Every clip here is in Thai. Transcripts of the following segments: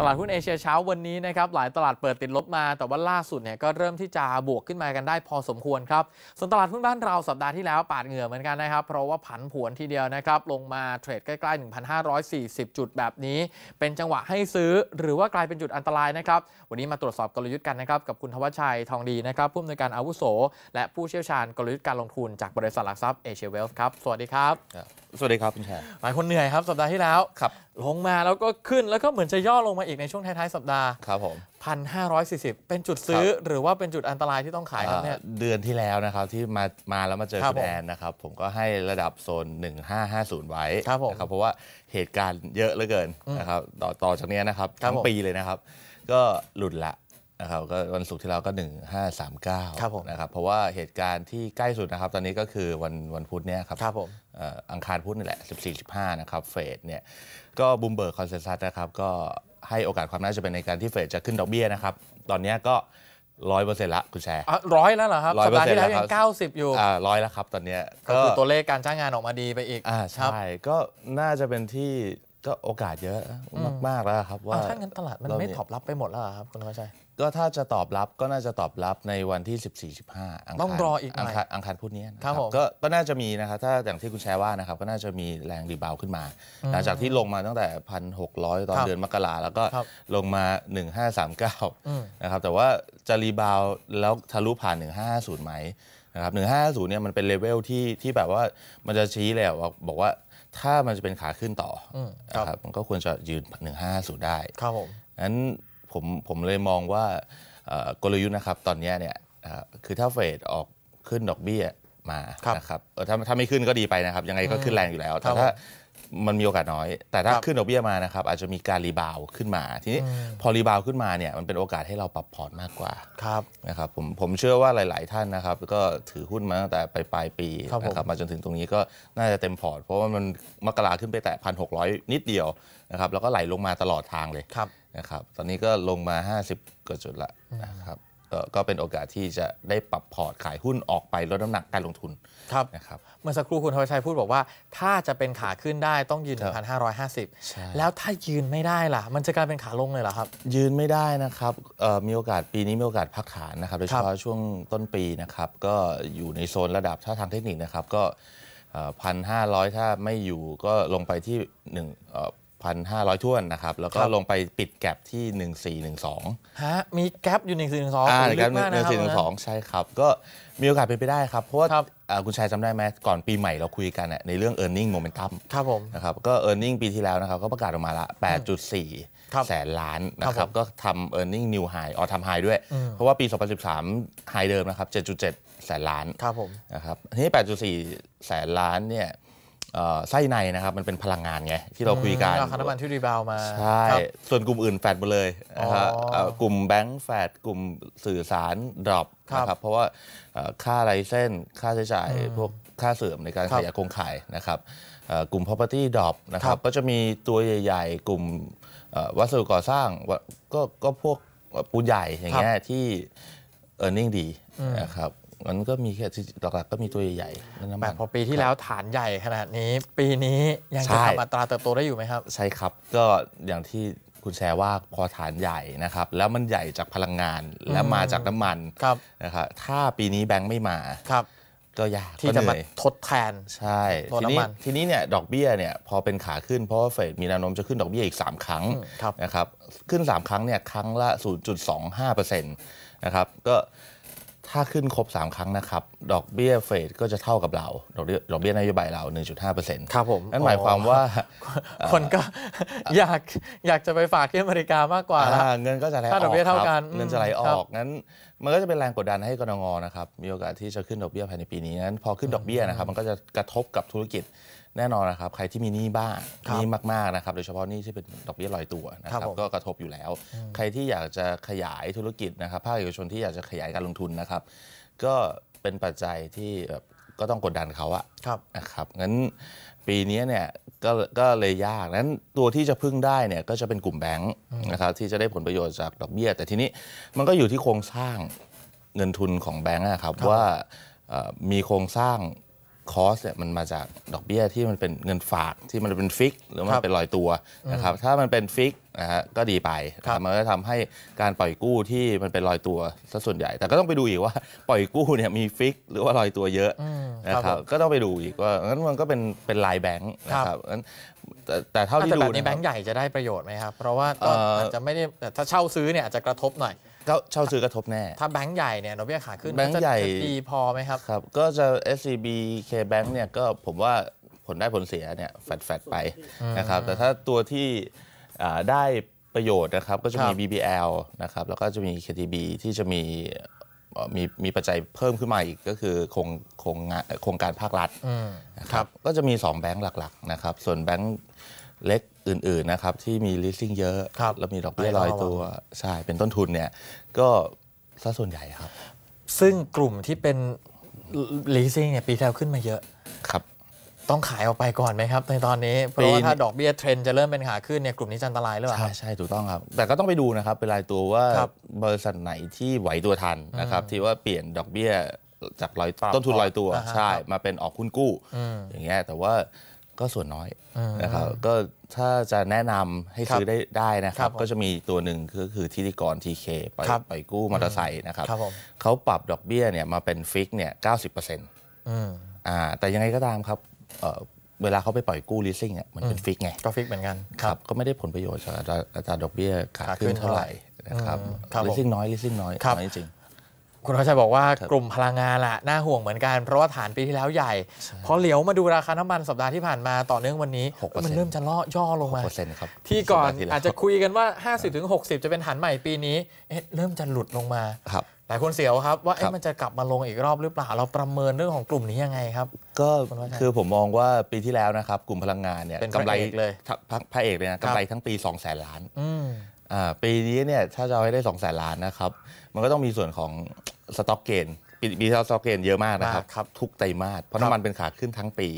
ตลาดหุ้นเอเชียเช้าวันนี้นะครับหลายตลาดเปิดติดลบมา แต่ว่าล่าสุดเนี่ยก็เริ่มที่จะบวกขึ้นมากันได้พอสมควรครับส่วนตลาดหุ้นบ้านเราสัปดาห์ที่แล้วปาดเหงื่อเหมือนกันนะครับ เพราะว่าผันผวนทีเดียวนะครับลงมาเทรดใกล้ๆ 1,540 จุดแบบนี้ เป็นจังหวะให้ซื้อหรือว่ากลายเป็นจุดอันตรายนะครับ วันนี้มาตรวจสอบกลยุทธ์กันนะครับกับคุณทวชัยทองดีนะครับผู้อำนวยการอาวุโส และผู้เชี่ยวชาญกลยุทธ์การลงทุนจากบริษัทหลักทรัพย์เอเชียเวลส์ครับสวัสดีครับสวัสดีครับคุณแชร์หลายคนเหนื่อยครับสัปดาห์ที่แล้ว ครับ ลงมาแล้วก็ขึ้นแล้วก็เหมือนจะย่อลงมาอีก ในช่วงท้ายๆสัปดาห์ครับผมพันห้าร้อยสี่สิบเป็นจุดซื้อ หรือว่าเป็นจุดอันตรายที่ต้องขายครับเนี่ยเดือนที่แล้วนะครับที่มามาแล้วมาเจอคุณแอนนะครับผมก็ให้ระดับโซน1550 ไว้น้ครับ เพราะว่าเหตุการณ์เยอะเหลือเกินนะครับต่อจากนี้นะครับ ทั้งปีเลยนะครับ ก็หลุดละนะครับก็วันศุกร์ที่เราก็ 1539ครับผมนะครับเพราะว่าเหตุการณ์ที่ใกล้สุดนะครับตอนนี้ก็คือวันวันพุธเนี่ยครับครับผมอังคารพุธนี่แหละ 14-15 นะครับเฟดเนี่ยก็บูมเบิร์กคอนเซนแัสนะครับก็ให้โอกาสความน่าจะเป็นในการที่เฟดจะขึ้นดอกเบี้ยนะครับ ตอนนี้ก็ร้อยเปอร์เซ็นต์ละคุณแชร์ร้อยแล้วเหรอครับสัปดาห์ที่แล้วยังเก้าสิบอยู่อ่ร้อยแล้วครับตอนนี้ก็คือตัวเลขการจ้างงานออกมาดีไปอีกอ่าใช่ก็น่าจะเป็นที่ก็โอกาสเยอะมากๆแล้วครับว่าถ้างั้นตลาดมันไม่ตอบรับไปหมดแล้วครับคุณวัชชัยก็ถ้าจะตอบรับก็น่าจะตอบรับในวันที่ 14 15ต้องรออีกังคารอังคารพูดนี้นะครับก็ก็น่าจะมีนะครับถ้าอย่างที่คุณแชร์ว่านะครับก็น่าจะมีแรงรีบาวขึ้นมา หลังจากที่ลงมาตั้งแต่ 1,600ตอนเดือนมกราแล้วก็ลงมา 1539นะครับแต่ว่าจะรีบาวแล้วทะลุผ่าน1550ไหมนะครับ1550เนี่ยมันเป็นเลเวลที่ที่แบบว่ามันจะชี้แล้วบอกว่าถ้ามันจะเป็นขาขึ้นต่อครับมันก็ควรจะยืน150ได้ครับผมนั้นผมผมเลยมองว่ากลยุทธ์นะครับ ตอนนี้เนี่ยคือถ้าเฟดออกขึ้นดอกเบี้ยมานะครับถ้าถ้าไม่ขึ้นก็ดีไปนะครับ ยังไงก็ขึ้นแรงอยู่แล้ว แต่ถ้ามันมีโอกาสน้อยแต่ถ้าขึ้นดอกเบี้ยมานะครับอาจจะมีการรีบาวขึ้นมา ทีนี้พอรีบาวขึ้นมาเนี่ยมันเป็นโอกาสให้เราปรับพอร์ตมากกว่าครับนะครับผมผมเชื่อว่าหลาย ๆท่านนะครับก็ถือหุ้นมาตั้งแต่ปลายปลายปีนะครับมาจนถึงตรงนี้ก็น่าจะเต็มพอร์ต เพราะว่ามันมกราขึ้นไปแต่พันหกร้อยนิดเดียวนะครับแล้วก็ไหลลงมาตลอดทางเลยนะครับตอนนี้ก็ลงมา 50กว่าจุดละนะครับก็เป็นโอกาสที่จะได้ปรับพอร์ตขายหุ้นออกไปลดน้ำหนักการลงทุนครับนะครับเมื่อสักครู่คุณทวชัยพูดบอกว่าถ้าจะเป็นขาขึ้นได้ต้องยืน1,550 แล้วถ้ายืนไม่ได้ล่ะ มันจะกลายเป็นขาลงเลยเหรอครับ ยืนไม่ได้นะครับมีโอกาสปีนี้มีโอกาสพักฐานนะครับโดยเฉพาะช่วงต้นปีนะครับก็อยู่ในโซนระดับ ถ้าทางเทคนิคนะครับก็พันห้าร้อยถ้าไม่อยู่ก็ลงไปที่หนึ่ง1,500 ท่วนนะครับ แล้วก็ลงไปปิดแกลบที่ 1412ฮะมีแกลบอยู่1412อ่าแกลบ1412ใช่ครับ ก็มีโอกาสเป็นไปได้ครับ เพราะว่าคุณชายจำได้ไหม ก่อนปีใหม่เราคุยกันในเรื่อง e a r n i n g Momentum ครับผมนะครับ ก็ e a r n i n g ปีที่แล้วนะครับ ก็ประกาศออกมาละ8.4 แสนล้านนะครับ ก็ทำ e a r n i n g New High อ๋อทำ High ด้วย เพราะว่าปี 2013 High เดิมนะครับ7.7แสนล้านครับผมนะครับทีนี้8.4แสนล้านเนี่ยไส้ในนะครับมันเป็นพลังงานไงที่เราคุยกันาน้ำมันที่รีบาวมา ใช่ ส่วนกลุ่มอื่นแฟดหมดเลยนะครับกลุ่มแบงก์แฟดกลุ่มสื่อสารดรอปนะครับ เพราะว่าค่าไรเส้นค่าใช้จ่ายพวกค่าเสื่อมในการขยายโครงข่ายนะครับกลุ่ม property ดรอปนะครับ ก็จะมีตัวใหญ่ๆ กลุ่มวัสดุก่อสร้างก็ก็พวกปูนใหญ่อย่างเงี้ยที่เอร์เน็งดีนะครับมันก็มีแค่หลักๆก็มีตัวใหญ่ๆแล้วนแต่พอปีที่แล้วฐานใหญ่ขนาดนี้ปีนี้ ยังจะทำอัตราเติบโตได้อยู่ไหมครับ ใช่ครับก็อย่างที่คุณแชร์ว่าพอฐานใหญ่นะครับแล้วมันใหญ่จากพลังงานและมาจากน้ำมันครับนะครับถ้าปีนี้แบงค์ไม่มาครับก็ยากที่จะมาทดแทนใช่ทีนี้ทีนี้เนี่ยดอกเบี้ยเนี่ย พอเป็นขาขึ้นเพราะว่าเฟดมีแนวโน้มจะขึ้นดอกเบี้ยอีก3ครั้งนะครับขึ้น3ครั้งเนี่ยครั้งละ 0.25%นะครับก็ถ้าขึ้นครบ3 ครั้งนะครับดอกเบี้ยเฟดก็จะเท่ากับเรา ดอกเบี้ยดอกเบี้ยนโยบายเรา 1.5%ครับผมนั่นหมายความว่าคนก็อยากอยากจะไปฝากที่อเมริกามากกว่าเงินก็จะไหลออกถ้าดอกเบี้ยเท่ากันเงินจะไหลออกงั้น มันก็จะเป็นแรงกดดันให้กรงงนะครับมีโอกาสที่จะขึ้นดอกเบี้ยภายในปีนี้งั้น พอขึ้นดอกเบี้ยนะครับ มันก็จะกระทบกับธุรกิจแน่นอนนะครับ ใครที่มีหนี้บ้างหนี้มากๆนะครับโดยเฉพาะหนี้ที่เป็นดอกเบี้ยลอยตัวนะครับก็กระทบอยู่แล้ว ใครที่อยากจะขยายธุรกิจนะครับภาคเอกชนที่อยากจะขยายการลงทุนนะครับ ก็เป็นปัจจัยที่ก็ต้องกดดันเขาอะนะครับงั้นปีนี้เนี่ยก็ก็เลยยากนั้นตัวที่จะพึ่งได้เนี่ยก็จะเป็นกลุ่มแบงค์นะครับที่จะได้ผลประโยชน์จากดอกเบี้ยแต่ทีนี้มันก็อยู่ที่โครงสร้างเงินทุนของแบงค์ะครับว่ามีโครงสร้างคอสเนี่ยมันมาจากดอกเบี้ยที่มันเป็นเงินฝากที่มันเป็นฟิกหรือมันเป็นลอยตัวนะครับถ้ามันเป็นฟิกนะฮะก็ดีไปมันก็ทำให้การปล่อยกู้ที่มันเป็นลอยตัวซะส่วนใหญ่ แต่ก็ต้องไปดูอีกว่า ปล่อยกู้เนี่ยมีฟิกหรือว่าลอยตัวเยอะนะครับก็ต้องไปดูอีกว่างั้นมันก็เป็นเป็นลายแบงค์นะครับงั้นแต่เท่าที่ดูในแบงค์ใหญ่จะได้ประโยชน์ไหมครับเพราะว่าก็อาจจะไม่ได้ถ้าเช่าซื้อเนี่ยอาจจะกระทบหน่อยก็เช่าซื้อกระทบแน่ ถ้าแบงค์ใหญ่เนี่ยดอกเบี้ยขาขึ้นแบงค์ใหญ่ดีพอไหมครับครับ ก็จะ SCB K Bank เนี่ยก็ผมว่าผลได้ผลเสียเนี่ยแฟดๆไปนะครับ แต่ถ้าตัวที่ได้ประโยชน์นะครับ ก็จะมี BBL นะครับ แล้วก็จะมี KTB ที่จะมีมีมีปัจจัยเพิ่มขึ้นมาอีกก็คือโครงโครงงานโครงการภาครัฐนะครับก็จะมี 2 แบงค์หลักๆ นะครับส่วนแบงค์เล็กอื่น ๆ นะครับ ที่มี leasing เยอะ แล้วมีดอกเบี้ยลอยตัว ใช่เป็นต้นทุนเนี่ย ก็ซะส่วนใหญ่ครับ ซึ่งกลุ่มที่เป็น leasing เนี่ย ปีแล้วขึ้นมาเยอะ ครับ ต้องขายออกไปก่อนไหมครับ ในตอนนี้ เพราะว่าถ้า ดอกเบี้ยเทรนจะเริ่มเป็นขาขึ้นเนี่ย กลุ่มนี้จันตรายหรือเปล่าใช่ใช่ถูกต้องครับ แต่ก็ต้องไปดูนะครับ เป็นรายตัวว่าบริษัทไหนที่ไหวตัวทันนะครับที่ว่าเปลี่ยนดอกเบี้ยจากลอยต้นทุนลอยตัวใช่มาเป็นออกคุณกู้อย่างเงี้ยแต่ว่าก็ส่วนน้อยนะครับก็ถ้าจะแนะนำให้ซื้อได้ได้นะครับก็จะมีตัวหนึ่งก็คือทิติกรทีเคไปไปกู้มอเตอร์ไซค์นะครับเขาปรับดอกเบี้ยเนี่ยมาเป็นฟิกเนี่ยเก้าสิบเปอร์เซ็นต์อ่าแต่ยังไงก็ตามครับเวลาเขาไปปล่อยกู้ลีสซิ่งเนี่ยมันเป็นฟิกไงก็ฟิกเหมือนกันครับก็ไม่ได้ผลประโยชน์จากอัตราดอกเบี้ยขาขึ้นเท่าไหร่นะครับลีสซิ่งน้อยลีสซิ่งน้อยจริงคุณเขาชัยบอกว่ากลุ่มพลังงานละน่าห่วงเหมือนกันเพราะว่าฐานปีที่แล้วใหญ่พอเหลียวมาดูราคาน้ำมันสัปดาห์ที่ผ่านมาต่อเนื่องวันนี้มันเริ่มจะล่อย่อลงมาที่ก่อนอาจจะคุยกันว่า 50-60 จะเป็นฐานใหม่ปีนี้เริ่มจะหลุดลงมาหลายคนเสียวครับว่ามันจะกลับมาลงอีกรอบหรือเปล่า เราประเมินเรื่องของกลุ่มนี้ยังไง ครับก็คือผมมองว่าปีที่แล้วนะครับ กลุ่มพลังงานเนี่ยเป็นกำไรเลย พระเอกเลยนะกำไรทั้งปี2องแสนล้านปีนี้เนี่ยถ้าจะให้ได้2องแสนล้านนะครับ มันก็ต้องมีส่วนของสต็อกเกนปีี้สต็อกเกนเยอะมากนะครับรบทุกไตรมาสเพราะน้ำมันเป็นขาขึ้นทั้งปี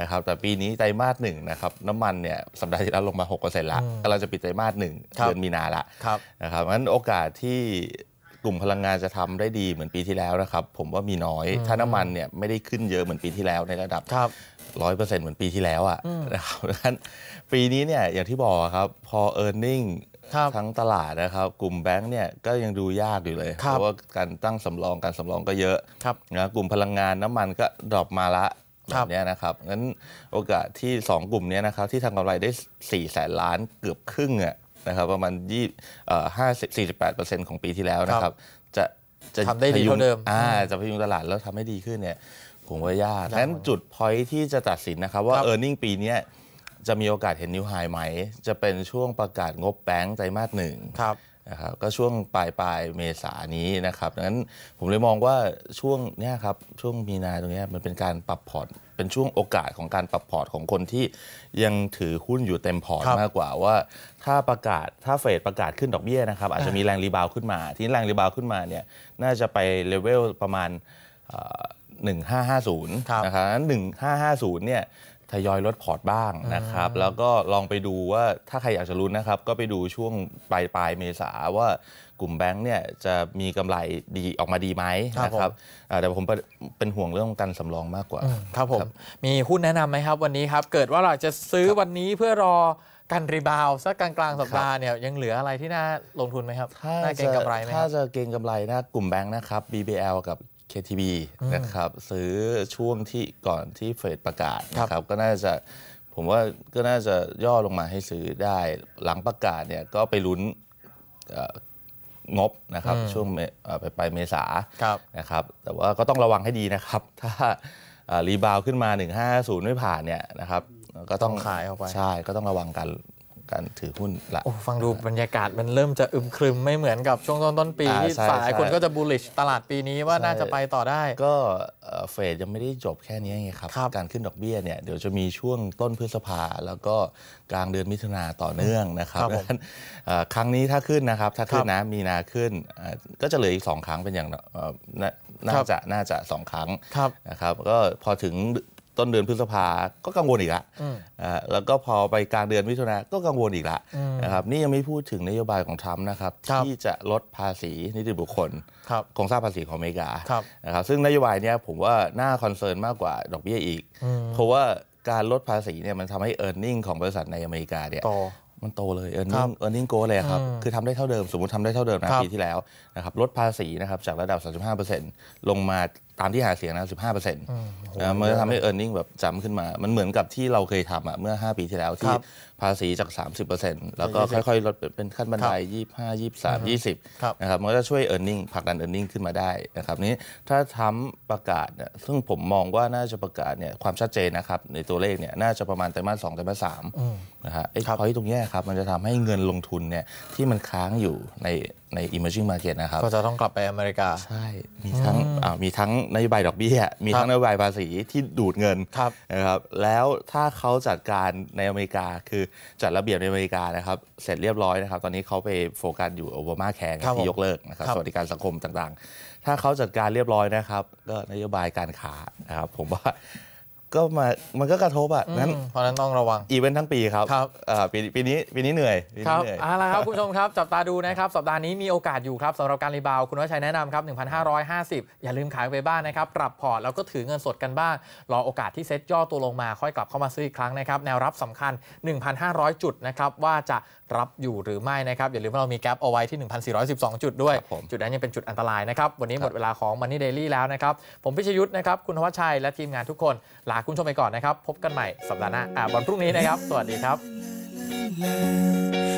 นะครับแต่ปีนี้ไตรมาสหนึ่งนะครับ น้ำมันเนี่ยสัปดาห์ที่แล้วลงมา6%กเละกำลังจะปิดไตรมาสหนึ่งเดือนมีนาละนะครับงั้นโอกาสที่กลุ่มพลังงานจะทำได้ดีเหมือนปีที่แล้วนะครับ ผมว่ามีน้อย ถ้าน้ำมันเนี่ยไม่ได้ขึ้นเยอะเหมือนปีที่แล้ว ในระดับร้อยเปอร์เซ็นต์เหมือนปีที่แล้วอ่ะนะครับดังนั้นปีนี้เนี่ยอย่างที่บอกครับพออร์เน็งทั้งตลาดนะครับกลุ่มแบงค์เนี่ยก็ยังดูยากอยู่เลย เพราะว่าการตั้งสำรองการสำรองก็เยอะนะกลุ่มพลังงานน้ำมันก็ดรอปมาละแบบนี้นะครับงั้นโอกาสที่ 2 กลุ่มนี้นะครับที่ทำกำไรได้4ี่แสนล้านเกือบครึ่งอ่ะนะครับประมาณยี่ห้าสิบสี่สิบแปดเปอร์เซ็นต์ของปีที่แล้วนะครับจะจะทำได้ดีเท่าเดิมอ่าจะพยุงตลาดแล้วทำให้ดีขึ้นเนี่ยผมว่ายากงั้นจุดพอยที่จะตัดสินนะครับว่า e a r n i n g ปีนี้จะมีโอกาสเห็นนิวไฮไหมจะเป็นช่วงประกาศงบแบงก์ไตรมาสหนึ่งครับนะครับก็ช่วงปลายปลายเมษานี้นะครับดังนั้นผมเลยมองว่าช่วงเนี้ยครับช่วงมีนาตรงเนี้ยมันเป็นการปรับพอร์ตเป็นช่วงโอกาสของการปรับพอร์ตของคนที่ยังถือหุ้นอยู่เต็มพอร์ตมากกว่าว่าถ้าประกาศถ้าเฟดประกาศขึ้นดอกเบี้ยนะครับอาจจะมีแรงรีบาวขึ้นมา ที่แรงรีบาวขึ้นมาเนี่ยน่าจะไปเลเวลประมาณ 1550 นะครับงั้น 1550 เนี่ยทยอยลดพอร์ตบ้างนะครับ แล้วก็ลองไปดูว่าถ้าใครอยากจะรู้นะครับ ก็ไปดูช่วงปลายปลายเมษาว่ากลุ่มแบงค์เนี่ยจะมีกำไรดีออกมาดีไหมนะครับแต่ผมเป็นห่วงเรื่องการสำรองมากกว่า ครับผม มีหุ้นแนะนำไหมครับวันนี้ครับ เกิดว่าเราจะซื้อวันนี้เพื่อรอการรีบาวสักกลางกลางสัปดาห์เนี่ยยังเหลืออะไรที่น่าลงทุนไหมครับน่าเก็งกำไรไหมถ้าจะเก็งกำไรนะกลุ่มแบงค์นะครับ BBL กับ KTB นะครับซื้อช่วงที่ก่อนที่เฟดประกาศนะครับ ก็น่าจะ ผมว่าก็น่าจะย่อลงมาให้ซื้อได้หลังประกาศเนี่ยก็ไปลุ้นงบนะครับช่วงไปไปเมษานะครับแต่ว่าก็ต้องระวังให้ดีนะครับ ถ้ารีบาวขึ้นมา 150 ไม่ผ่านเนี่ยนะครับ ก็ต้องขายออกไป ใช่ ก็ต้องระวังกันการถือหุ้นละ ฟังดูบรรยากาศมันเริ่มจะอึมครึมไม่เหมือนกับช่วงต้นต้นปีที่สายคนก็จะบูลลิชตลาดปีนี้ว่าน่าจะไปต่อได้ ก็เฟดยังไม่ได้จบแค่นี้ไงครับรบการขึ้นดอกเบี้ยเนี่ยเดี๋ยวจะมีช่วงต้นพฤษภาแล้วก็กลางเดือนมิถุนาต่อเนื่องนะครับครับนั้นครั้งนี้ถ้าขึ้นนะครับ ถ้าขึ้นนะมีนาขึ้น ก็จะเหลืออีก2ครั้งเป็นอย่างน่าจะน่าจะ2ครั้งนะครับก็พอถึงต้นเดือนพฤษภาก็กังวลอีกละแล้วก็พอไปกลางเดือนมิถุนาก็กังวลอีกละนะครับ นี่ยังไม่พูดถึงนโยบายของทรัมป์นะครับ ที่จะลดภาษีนิติบุคคลโครงสร้างภาษีของอเมริกานะครับ ซึ่งนโยบายนี้ผมว่าน่าคอนเซิร์นมากกว่าดอกเบี้ยอีก เพราะว่าการลดภาษีเนี่ยมันทำให้เออร์เน็งของบริษัทในอเมริกาเนี่ยมันโตเลยเออร์เน็งเออร์เน็งโกเลยครับ คือทำได้เท่าเดิม สมมติทำได้เท่าเดิมนะปีที่แล้วนะครับ ลดภาษีนะครับจากระดับ 35%ลงมาตามที่หาเสียงนะสิบห้าเปอร์เซ็นต์มันจะทำให้เออร์เน็งแบบจำขึ้นมา มันเหมือนกับที่เราเคยทำอ่ะเมื่อ 5 ปีที่แล้วที่ภาษีจาก 30%แล้วก็ค่อยๆ ลดเป็นขั้นบันได 25 23 20 นะครับ มันก็จะช่วยเออร์เน็งผลักดันเออร์เน็งขึ้นมาได้นะครับนี้ถ้าทำประกาศเนี่ยซึ่งผมมองว่าน่าจะประกาศเนี่ยความชัดเจนนะครับในตัวเลขเนี่ยน่าจะประมาณไตรมาสสองไตรมาสสามนะฮะไอ้พอยตรงนี้ครับมันจะทำให้เงินลงทุนเนี่ยที่มันค้างอยู่ในใน emerging market นะครับก็จะต้องกลับไปอเมริกาใช่มีทั้งมีทั้งนโยบายดอกเบี้ยมีทั้งนโยบายภาษีที่ดูดเงินนะครับแล้วถ้าเขาจัดการในอเมริกาคือจัดระเบียบในอเมริกานะครับ เสร็จเรียบร้อยนะครับ ตอนนี้เขาไปโฟกัสอยู่โอบามาแคร์ที่ยกเลิกนะครับสวัสดิการสังคมต่าง ๆ ถ้าเขาจัดการเรียบร้อยนะครับก็นโยบายการค้านะครับผมว่าก็มามันก็กระทบอ่ะนั้นเพราะนั้นต้องระวัง อีเวนต์ทั้งปีครับครับปีปีนี้ ปีนี้เหนื่อยครับเอาละครับคุณผู้ชมครับ จับตาดูนะครับ สัปดาห์นี้มีโอกาสอยู่ครับสำหรับการรีบาว คุณวัชชัยแนะนำครับ1,550 อย่าลืมขายไปบ้างนะครับปรับพอร์ตแล้วก็ถือเงินสดกันบ้าง รอโอกาสที่เซ็ตย่อตัวลงมา ค่อยกลับเข้ามาซื้ออีกครั้งนะครับ แนวรับสำคัญ 1,500 จุดนะครับว่าจะรับอยู่หรือไม่นะครับ อย่าลืมว่าเรามีแกลบเอาไว้ที่ 1,412จุดด้วยจุดนั้นยังเป็นจุดอันตรายนะครับวันนี้หมดเวลาของ Money Daily แล้วนะครับผมพิชยุทธ์นะครับคุณวัชชัยและทีมงานทุกคนลาคุณชมไปก่อนนะครับ พบกันใหม่สัปดาห์หน้าวันพรุ่งนี้นะครับ สวัสดีครับ